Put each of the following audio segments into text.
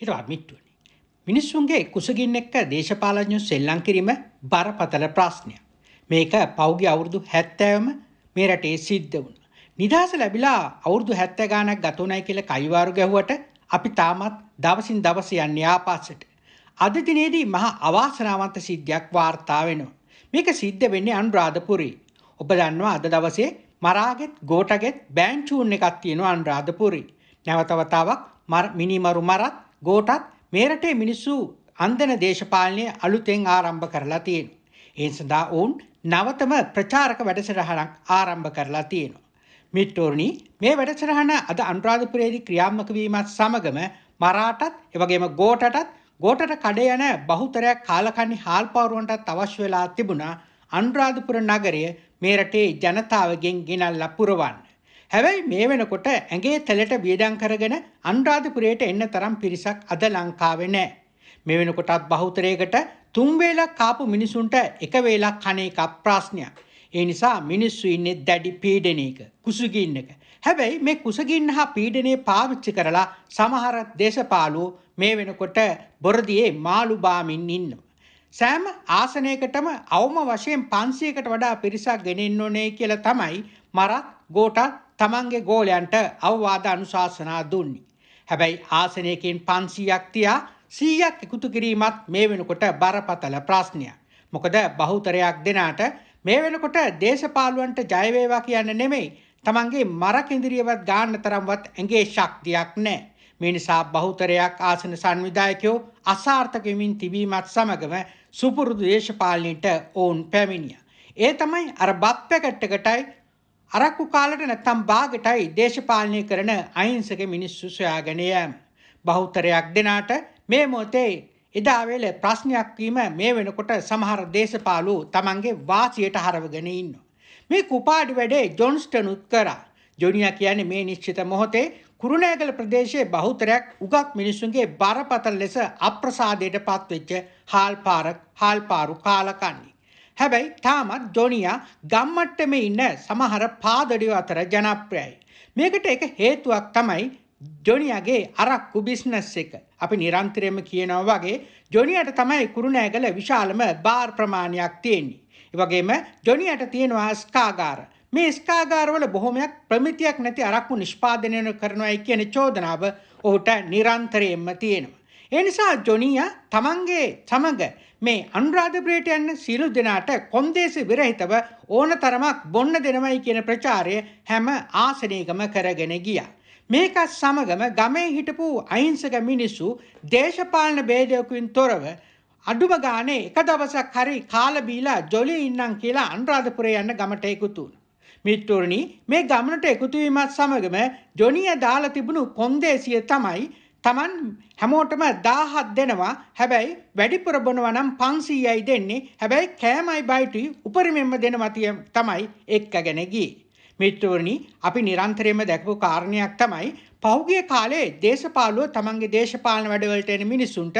හිරවත් මිට්ටුවනි. මිනිස්සුන්ගේ කුසගින් එක්ක දේශපාලඥු සෙල්ලං කිරීම බරපතල ප්‍රශ්නය. මේක පෞගි අවුරුදු හැත්තෑවම මේ රටේ සිද්ධ වුණ. නිදහස ලැබිලා අවුරුදු හැත්ත ගානක් ගතනයි කියල කයිවාරු ගැහුවට අපි තාමත් දවසින් දවස යන්නේ ආපාසට. අද දිනේදී මහා අවාසනාවන්ත සිද්ධියක් වාර්තා වෙනවා. මේක සිද්ධ වෙන්නේ අනුරාධපුරේ. ඔබ දන්නවා අද දවසේ මරාගෙත් ගෝටගෙත් බෑන්චූන් එකක් තියෙනවා අනුරාධපුරේ. නැවතවතාවක් මිනිමරු මරත් ගෝටත් මේ රටේ මිනිස්සු අන්දන දේශපාලනය අලුතෙන් ආරම්භ කරලා තියෙනවා. ඒ සඳහා ඔවුන් නවතම ප්‍රචාරක වැඩසටහනක් ආරම්භ කරලා තියෙනවා. මිට්ටෝර්නි මේ වැඩසටහන අද අනුරාධපුරයේදී ක්‍රියාත්මක වීමත් සමගම මරාටත් එවැගේම ගෝටටත් ගෝටට කඩ යන බහුතරයක් කාලකන්ණි හාල්පාරුවන්ටත් අවශ්‍ය වෙලා තිබුණා අනුරාධපුර නගරය මේ රටේ ජනතාවගෙන් ගෙනල්ලා පුරවන්න. හැබැයි මේ වෙනකොට ඇගේ තෙලට වියදම් කරගෙන අනුරාධපුරයට එන්න තරම් පිරිසක් අද ලංකාවේ නැහැ. මේ වෙනකොටත් බහුතරයකට තුන් වේලක් කාපු මිනිසුන්ට එක වේලක් කන එක ප්‍රශ්නයක්. ඒ නිසා මිනිස්සු ඉන්නේ දැඩි පීඩනයක, කුසගින්නක. හැබැයි මේ කුසගින්න හා පීඩනය පාවිච්චි කරලා සමහර දේශපාලුවෝ මේ වෙනකොට බොරදියේ මාළු බාමින් ඉන්නවා. සෑම ආසනයකටම අවම වශයෙන් 500කට වඩා පිරිසක් ගෙනෙන්න ඕනේ කියලා තමයි මරත් ගෝටත් තමන්ගේ ගෝලයන්ට අවවාද අනුශාසනා දුන්නි. හැබැයි ආසනයකින් 500ක් තියා 100ක් එකතු කිරීමත් මේ වෙනකොට බරපතල ප්‍රශ්නයක්. මොකද බහුතරයක් දෙනාට මේ වෙනකොට දේශපාලුවන්ට ජය වේවා කියන්න නෙමෙයි තමන්ගේ මරකෙඳිරියවත් ගන්න තරම්වත් ඇඟේ ශක්තියක් නැහැ. මේ නිසා බහුතරයක් ආසන සංවිධායකයෝ අසාර්ථක වෙමින් තිබීමත් සමගම සුපුරුදු දේශපාලනයට ඔවුන් පැමිණියා. ඒ තමයි අර බත් පැකට් එකටයි අරක්කු කාලට නැත්තම් බාගටයි දේශපාලනය කරන අහිංසක මිනිස්සු සොයාගනය. බහුතරයක් දෙනාට මේ මොතේ එදාවෙල ප්‍රශ්නයක් වීම මේ වෙනකොට සමහර දේශපාලු තමන්ගේ වාසියට හරවගෙන ඉන්න. මේ කුපාඩි වැඩේ ජොන්ස්ටන් උත් කරා. ජොනියා කියන්නේ මේ නිශ්චිත මොහොතේ කුරුණෑගල ප්‍රදේශයේ බහුතරයක් උගත් මිනිසුන්ගේ බරපතල ලෙස අප්‍රසාදයට පත්වෙච්ච හාල්පාරක් හාල්පාරු කාලකන්නේ. හැබැයි තාමත් ජොනියා ගම්මට්ටමේ ඉන්න සමහර පාදඩියෝ අතර ජනප්‍රියයි. මේකට එක හේතුවක් තමයි ජොනියගේ අරක්කු බිස්නස් එක. අපි නිරන්තරයෙන්ම කියනවා වගේ ජොනියට තමයි කුරුණෑගල විශාලම බාර් ප්‍රමාණයක් තියෙන්නේ. ඒ වගේම ජොනියට තියෙනවා ස්කාගාර. මේ ස්කාගාරවල බොහොමයක් ප්‍රමිතියක් නැති අරක්කු නිෂ්පාදනය කරනවායි කියන චෝදනාව ඔහුට නිරන්තරයෙන්ම තියෙනවා. ඒ නිසා ජොනියා තමන්ගේ සමග මේ අනුරාධපුරයට යන්න සියලු දෙනාට කොන්දේසි විරහිතව ඕන තරමක් බොන්න දෙනවයි කියන ප්‍රචාරය හැම ආසනයකම කරගෙන ගියා. මේකත් සමගම ගමේ හිටපු අහිංසක මිනිස්සු දේශපාලන ભેදයකින් තොරව අඩුම ගානේ එක දවසක් හරි කාලා බීලා ජොලිය ඉන්නම් කියලා අනුරාධපුරේ යන්න ගමට එකතු වුණා. මිත්‍රෝනි මේ ගමනට එකතු වීමත් සමගම ජොනිය දාලා තිබුණු කොන්දේසිය තමයි Taman හැමෝටම 1000ක් දෙනවා. හැබැයි වැඩිපුර බොනවා නම් 500යි දෙන්නේ. හැබැයි කෑමයි බයිටි උපරිමෙන්ම දෙනවා තමයි එක්කගෙන ගියේ. මිත්‍රවරනි, අපි නිරන්තරයෙන්ම දැකපු කාරණයක් තමයි පහුගිය කාලේ දේශපාලුව තමන්ගේ දේශපාලන වැඩවලට එන මිනිසුන්ට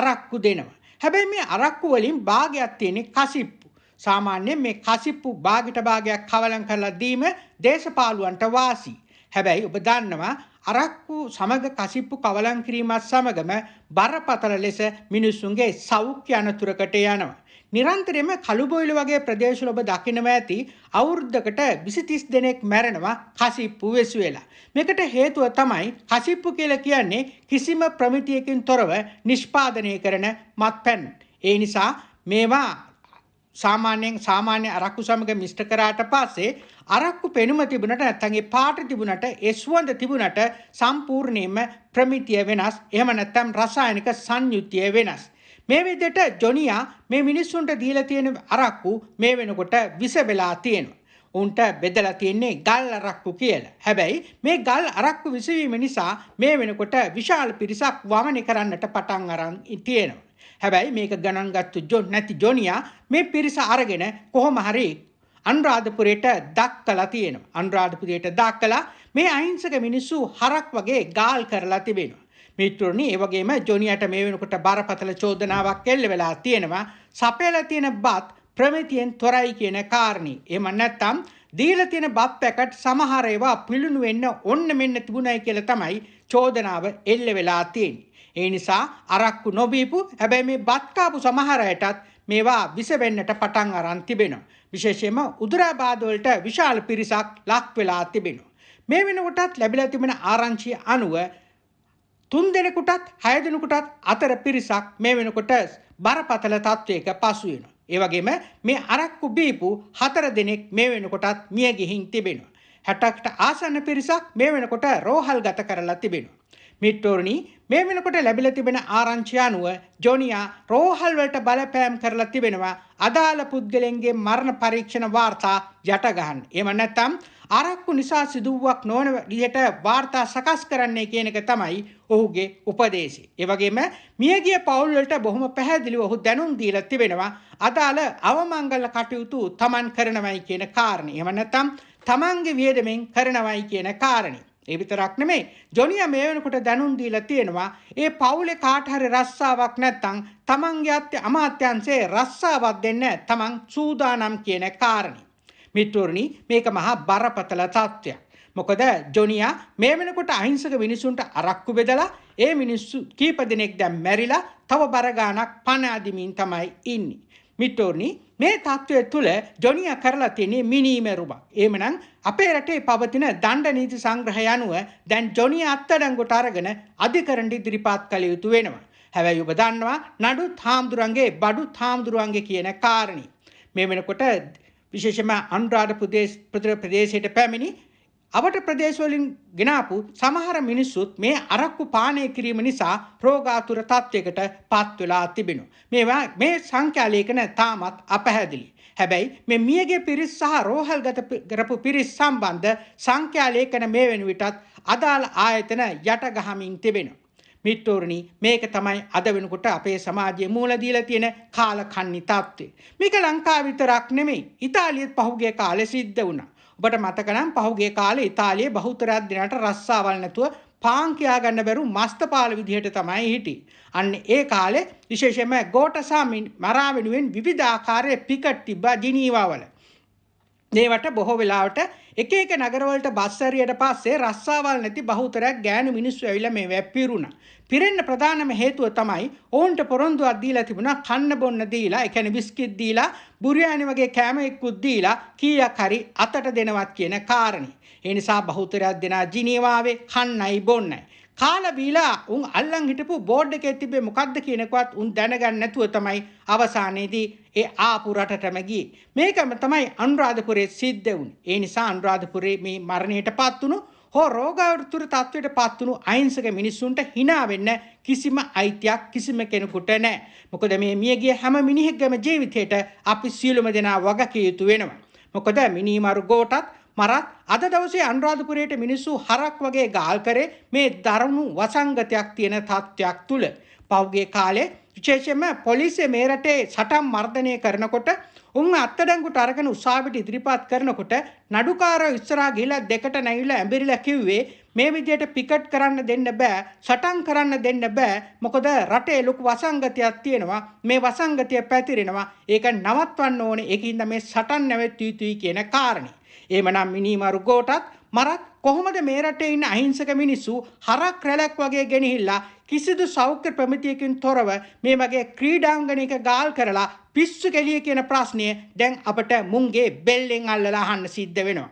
අරක්කු දෙනවා. හැබැයි මේ අරක්කු වලින් භාගයක් තියෙන්නේ කසිප්පු. සාමාන්‍යයෙන් මේ කසිප්පු භාගිට භාගයක් කවලම් කරලා දීම දේශපාලුවන්ට වාසි. හැබැයි ඔබ දන්නවා අරක්කු සමග කසිප්පු කවලම් කිරීමත් සමගම බරපතල ලෙස මිනිසුන්ගේ සෞඛ්‍ය අනතුරකට යනවා. නිරන්තරයෙන්ම කළුබොයිල වගේ ප්‍රදේශවල ඔබ දකින්නම ඇති අවුරුද්දකට 20 දෙනෙක් මැරෙනවා කසිප්පු වෙසු වෙලා. මේකට හේතුව තමයි කසිප්පු කියලා කියන්නේ කිසිම ප්‍රමිතියකින් තොරව නිෂ්පාදනය කරන මත්පැන්. ඒ නිසා මේවා සාමාන්‍යයෙන් සාමාන්‍ය අරක්කු සමග මිශ්‍ර කරාට පස්සේ අරක්කු පෙනුම තිබුණට නැත්නම් ඒ පාට තිබුණට ඒ සුවඳ තිබුණට සම්පූර්ණයෙන්ම ප්‍රමිතිය වෙනස්. එහෙම නැත්නම් රසායනික සංයුතිය වෙනස්. මේ විදිහට ජොනියා මේ මිනිස්සුන්ට දීලා තියෙන අරක්කු මේ වෙනකොට විස වෙලා තියෙනවා. උන්ට බෙදලා තියෙන්නේ ගල් අරක්කු කියලා. හැබැයි මේ ගල් අරක්කු විසවීම නිසා මේ වෙනකොට විශාල පිරිසක් වමනේ කරන්නට පටන් අරන් තියෙනවා. හැබැයි මේක ගණන් ගත්තු ජො නැති ජොනියා මේ පිරිස අරගෙන කොහොම හරි අනුරාධපුරයට දක්කලා තියෙනවා. අනුරාධපුරයට දක්කලා මේ අහිංසක මිනිස්සු හරක් වගේ ගාල් කරලා තිබෙනවා. මිත්‍රනි ඒ වගේම ජොනියට මේ වෙනකොට බරපතල චෝදනාවක් එල්ල වෙලා තියෙනවා. සපයලා තියෙන බත් ප්‍රමිතියෙන් තොරයි කියන කාරණේ. එහෙම නැත්නම් දීලා තියෙන බත් පැකට් සමහර ඒවා පිළුණු වෙන්න ඔන්න මෙන්න තිබුණයි කියලා තමයි චෝදනාව එල්ල වෙලා තියෙන්නේ. ඒ නිසා අරක්කු නොබීපු හැබැයි මේ බත්කාපු සමහරයටත් මේවා විස වෙන්නට පටන් අරන් තිබෙනවා. විශේෂයෙන්ම උදරාබාධ වලට විශාල පිරිසක් ලක් වෙලා තිබෙනවා. මේ වෙනකොටත් ලැබිලා තිබෙන ආරංචිය අනුව තුන් දෙනෙකුටත් හය දෙනෙකුටත් අතර පිරිසක් මේ වෙනකොට බරපතල තත්වයක පසු වෙනවා. ඒ වගේම මේ අරක්කු බීපු හතර දෙනෙක් මේ වෙනකොටත් මිය ගිහින් තිබෙනවා. 60කට ආසන්න පිරිසක් මේ වෙනකොට රෝහල්ගත කරලා තිබෙනවා. මිට්ටෝරණි මේ වෙනකොට ලැබිලා තිබෙන ආරංචි අනුව ජොනියා රෝහල් වලට බලපෑම් කරලා තිබෙනවා අදාළ පුද්ගලයන්ගේ මරණ පරීක්ෂණ වාර්තා යටගහන්න. එහෙම නැත්නම් අරක්කු නිසා සිදුවක් නොවන විදිහට වාර්තා සකස් කරන්නේ කියන එක තමයි ඔහුගේ උපදේශය. ඒ වගේම මියගිය පවුල් වලට බොහොම පැහැදිලිව ඔහු දැනුම් දීලා තිබෙනවා අදාළ අවමංගල කටයුතු තමන් කරනවයි කියන කාරණේ. එහෙම නැත්නම් තමන්ගේ වියදමෙන් කරනවයි කියන කාරණේ. ඒ විතරක් නෙමෙයි ජොනියා මේ වෙනකොට දැනුම් දීලා තියෙනවා ඒ පවුලේ කාට හරි රස්සාවක් නැත්නම් තමන්ගේ අත්‍ය අමාත්‍යංශයේ රස්සාවක් දෙන්න තමන් සූදානම් කියන කාරණේ. මිතුරනි මේක මහා බරපතල තත්ත්වයක්. මොකද ජොනියා මේ වෙනකොට අහිංසක මිනිසුන්ට අරක්කු බෙදලා ඒ මිනිස්සු කීප දෙනෙක් දැන් මැරිලා තව බර ගාණක් පණ අදිමින් තමයි ඉන්නේ. මිටෝනි මේ තත්ත්වය තුළ ජොනිය කරලා තියෙන්නේ මිනීමැරුමක්. එහෙමනම් අපේ රටේ පවතින දණ්ඩ නීති සංග්‍රහය අනුව දැන් ජොනිය අත්අඩංගුවට අරගෙන අධිකරණ ඉදිරිපත් කළ යුතු වෙනවා. හැබැයි ඔබ දන්නවා නඩු හාමුදුරන්ගේ බඩු හාමුදුරුවන්ගේ කියන කාරණේ. මේ වෙනකොට විශේෂම අනුරාධපුර ප්‍රදේශයට පැමිණි අවට ප්‍රදේශවලින් ගෙනාපු සමහර මිනිස්සුත් මේ අරක්කු පානය කිරීම නිසා රෝගාතුර තත්ත්වයකට පත් වෙලා තිබෙනවා. මේවා මේ සංඛ්‍යා ලේඛන තාමත් අපැහැදිලි. හැබැයි මේ මියගේ පිරිස් සහ රෝහල්ගත කරපු පිරිස් සම්බන්ධ සංඛ්‍යා ලේඛන මේ වෙන විටත් අදාළ ආයතන යට ගහමින් තිබෙනවා. මිත්‍රෝරණි මේක තමයි අද වෙනකොට අපේ සමාජයේ මූල දීලා තියෙන කාලකන්ණි තත්ත්වය. මේක ලංකාව විතරක් නෙමෙයි. ඉතාලියෙත් පහුගිය කාලේ සිද්ධ වුණා. ඔබට මතක නම් පහුගිය කාලේ ඉතාලියේ බහුතරයක් දිනකට රස්සාවල් නැතුව පාන් කියා ගන්න බැරු මස්තපාල විදිහට තමයි හිටියේ. අන්න ඒ කාලේ විශේෂයෙන්ම ගෝටසා මරා වෙනුවෙන් විවිධ ආකාරයේ පිකට් තිබ්බා ජිනීවාවල. ඒවට බොහෝ වෙලාවට එක එක නගරවලට බස්සරියට පස්සේ රස්සාවල් නැති බහුතරයක් ගෑනු මිනිස්සු ඇවිල්ලා මේ වැපිරුණා. පිරෙන්න ප්‍රධානම හේතුව තමයි ඕන්ට පොරොන්දුවක් දීලා තිබුණා කන්න බොන්න දීලා, ඒ කියන්නේ බිස්කට් දීලා, බුරියානි වගේ කෑම එක්කුත් දීලා කීයක් හරි අතට දෙනවත් කියන කාරණේ. ඒ නිසා බහුතරයක් දෙනා ජිනීවාවේ කන්නයි බොන්නයි. කාලා බීලා උන් අල්ලන් හිටපු බෝඩ් එකේ තිබ්බේ මොකද්ද කියන එකවත් උන් දැනගන්න නැතුව තමයි අවසානයේදී ඒ ආපු රටටම ගියේ. මේකම තමයි අනුරාධපුරයේ සිද්ධ වුනේ. ඒ නිසා අනුරාධපුරේ මේ මරණයටපත් වුණු හෝ රෝගාවෘතුර තත්ත්වයට පත්වුණු අයිංසක මිනිස්සුන්ට හිනා වෙන්න කිසිම අයිතියක් කිසිම කෙනෙකුට නැහැ. මොකද මේ මියගිය හැම මිනිහෙක්ගම ජීවිතයට අපි සියලුම දෙනා වගකිය යුතු වෙනවා. මොකද මිනිමරු ගෝටත් මරත් අද දවසේ අනුරාධපුරයට මිනිස්සු හරක් වගේ ගාල් කරේ මේ දරුණු වසංගතයක් තියෙන තත්ත්වයක් තුල. පෞගේ කාලේ විශේෂයෙන්ම පොලිසිය මේ රටේ සටන් මර්ධනය කරනකොට උන් අත්අඩංගුවට අරගෙන උසාවියට ඉදිරිපත් කරනකොට නඩුකාරයෝ ඉස්සරහා ගිහිලා දෙකට නැගිලා ඇඹිරිලා කිව්වේ මේ විදියට පිකට් කරන්න දෙන්න බෑ සටන් කරන්න දෙන්න බෑ මොකද රටේ ලොකු වසංගතයක් තියෙනවා මේ වසංගතය පැතිරෙනවා ඒක නවත්වන්න ඕනේ ඒකින්ද මේ සටන් නැවැත්විය යුතුයි කියන කාරණේ එමනම් මිනි මරුගෝටත් මරත් කොහොමද මේ රටේ ඉන්න අහිංසක මිනිස්සු හරක් රැලක් වගේ ගෙනහිල්ලා කිසිදු සෞඛ්‍ය ප්‍රමිතියකින් තොරව මේ වගේ ක්‍රීඩාංගණයක ගාල් කරලා පිස්සු කෙලිය කියන ප්‍රශ්නය දැන් අපට මුන්ගේ බෙල්ලෙන් අල්ලලා අහන්න සිද්ධ වෙනවා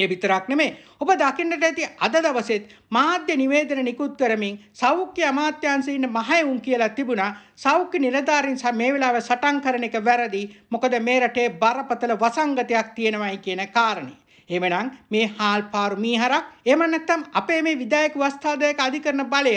ඒ විතරක් නෙමේ ඔබ දකින්නට ඇති අද දවසෙත් මාධ්‍ය නිවේදන නිකුත් කරමින් සෞඛ්‍ය අමාත්‍යාංශයේ ඉන්න මහයුන් කියලා තිබුණා සෞඛ්‍ය නිලධාරීන් මේ වෙලාවේ සටන් කරන එක වැරදි මොකද මේ රටේ බරපතල වසංගතයක් තියෙනවායි කියන කාරණේ. එහෙමනම් මේ හාල් පාරු මීහරක් එහෙම නැත්නම් අපේ මේ විධායක වස්තාදායක අධිකරණ බලය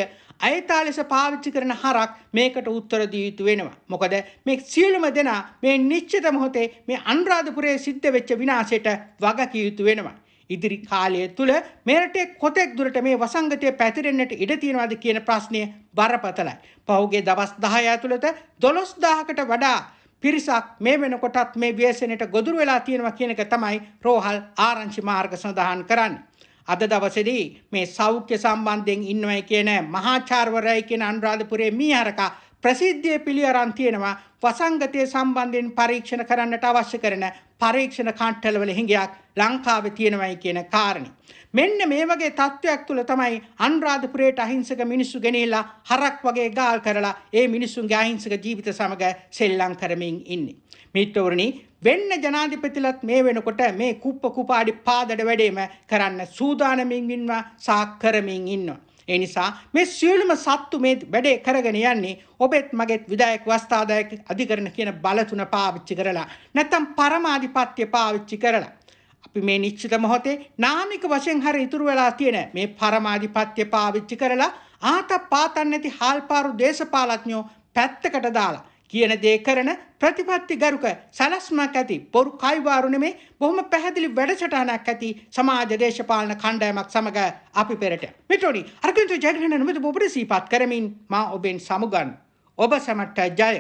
අයථාලෙස පාවිච්චි කරන හරක් මේකට උත්තර දිය යුතු වෙනවා. මොකද මේ සියලුම දෙනා මේ නිශ්චිත මොහොතේ මේ අනුරාධපුරයේ සිද්ධ වෙච්ච විනාශයට වග කිය යුතු වෙනවා. ඉදිරි කාලය තුළ මෙරටේ කොතෙක් දුරට මේ වසංගතය පැතිරෙන්නට ඉඩ තියෙනවාද කියන ප්‍රශ්නය බරපතලයි. පහුගේ දවස් 10 ඇතුළත 12000කට වඩා පිරිසක් මේ වෙනකොටත් මේ ව්‍යසනයට ගොදුරු වෙලා තියෙනවා කියන එක තමයි රෝහල් ආරංචි මාර්ග සඳහන් කරන්නේ. අද දවසේදී මේ සෞඛ්‍ය සම්බන්ධයෙන් ඉන්නවයි කියන මහාචාර්යවරයයි කියන අනුරාධපුරයේ මීහරකා ප්‍රසිද්ධිය පිළි අරන් තියෙනවා වසංගතය සම්බන්ධයෙන් පරීක්ෂණ කරන්නට අවශ්‍ය කරන පරීක්ෂණ කණ්ඩලවල හිඟයක් ලංකාවේ තියෙනවයි කියන කාරණේ. මෙන්න මේ වගේ තත්ත්වයක් තුළ තමයි අනුරාධපුරයට අහිංසක මිනිස්සු ගෙනේලා හරක් වගේ ගාල් කරලා ඒ මිනිස්සුන්ගේ අහිංසක ජීවිත සමග සෙල්ලම් කරමින් ඉන්නේ. මිත්‍රවරණි වෙන්න ජනාධිපතිලත් මේ වෙනකොට මේ කුප්ප කුපාඩි පාදඩ වැඩේම කරන්න සූදානමින් ඉන්නවා සහ කරමින් ඉන්නවා. ඒ නිසා මේ සියලුම සත්තු මේ වැඩේ කරගෙන යන්නේ ඔබෙත් මගෙත් විධායක වස්ථාදායක අධිකරණ කියන බල තුන පාවිච්චි කරලා නැත්නම් පරමාධිපත්‍ය පාවිච්චි කරලා අපි මේ නිශ්චිත මොහොතේ නාමික වශයෙන් හරි ඉතුරු වෙලා තියෙන මේ පරමාධිපත්‍ය පාවිච්චි කරලා ආතප්පාතන් නැති හාල්පාරු දේශපාලඥයෝ පැත්තකට දාලා කියන දේ කරන ප්‍රතිපත්ති ගරුක සලස්මක් ඇති බොරු කයිවාරු නෙමේ බොහොම පැහැදිලි වැඩසටහනක් ඇති සමාජ දේශපාලන කණ්ඩායමක් සමග අපි පෙරට. මිටෝනි අර්ගන්තු ජයග්‍රහණ නිමිති ඔබට සීපත් කරමින් මා ඔබෙන් සමුගන් ඔබ සැමට ජය.